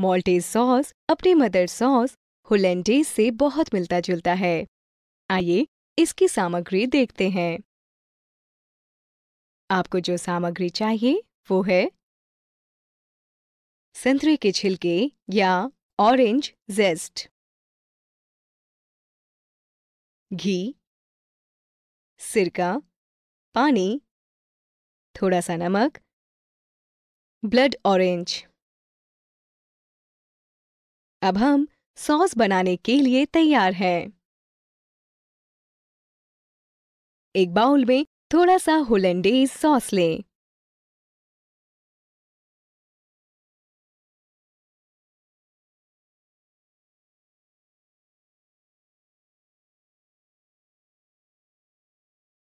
मॉल्टेज sauce अपने mother sauce hollandaise से बहुत मिलता जुलता है आइए इसकी सामग्री देखते हैं आपको जो सामग्री चाहिए वो है संतरे के छिलके या ऑरेंज जेस्ट घी सिरका पानी थोड़ा सा नमक ब्लड ऑरेंज अब हम सॉस बनाने के लिए तैयार हैं एक बाउल में थोड़ा सा होलेंडेज सॉस लें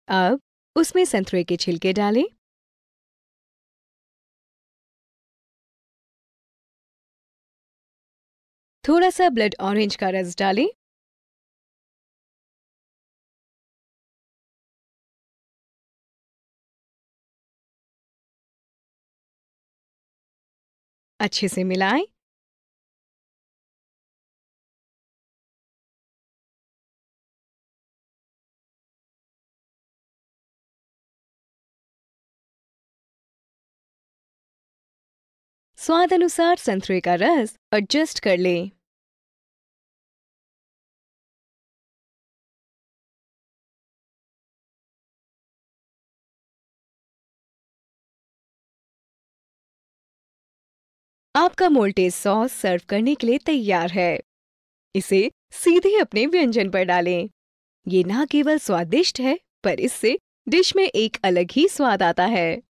अब उसमें संतरे के छिलके डालें थोड़ा सा ब्लड ऑरेंज का रस डालें अच्छे से मिलाएं स्वाद अनुसार संतरे का रस एडजस्ट कर लें आपका मोल्टेज सॉस सर्व करने के लिए तैयार है इसे सीधे अपने व्यंजन पर डालें ये न केवल स्वादिष्ट है पर इससे डिश में एक अलग ही स्वाद आता है